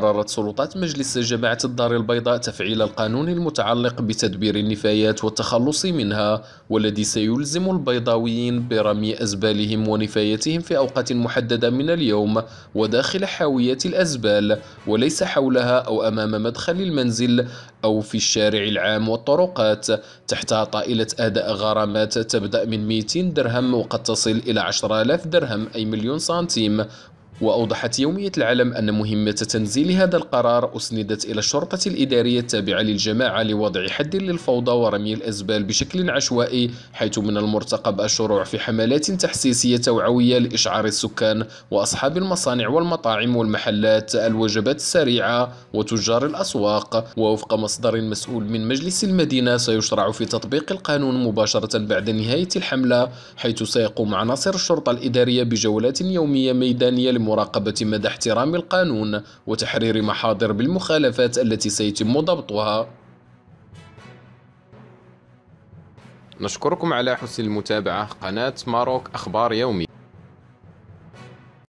قررت سلطات مجلس جماعة الدار البيضاء تفعيل القانون المتعلق بتدبير النفايات والتخلص منها والذي سيلزم البيضاويين برمي أزبالهم ونفاياتهم في أوقات محددة من اليوم وداخل حاويات الأزبال وليس حولها أو أمام مدخل المنزل أو في الشارع العام والطرقات تحتها طائلة أداء غرامات تبدأ من 200 درهم وقد تصل إلى 10000 درهم أي مليون سنتيم وأوضحت يومية العالم أن مهمة تنزيل هذا القرار أسندت إلى الشرطة الإدارية التابعة للجماعة لوضع حد للفوضى ورمي الأزبال بشكل عشوائي حيث من المرتقب الشروع في حملات تحسيسية توعوية لإشعار السكان وأصحاب المصانع والمطاعم والمحلات الوجبات السريعة وتجار الأسواق ووفق مصدر مسؤول من مجلس المدينة سيشرع في تطبيق القانون مباشرة بعد نهاية الحملة حيث سيقوم عناصر الشرطة الإدارية بجولات يومية ميدانية لمراقبة مدى احترام القانون وتحرير محاضر بالمخالفات التي سيتم ضبطها نشكركم على حسن المتابعة قناة ماروك أخبار يومي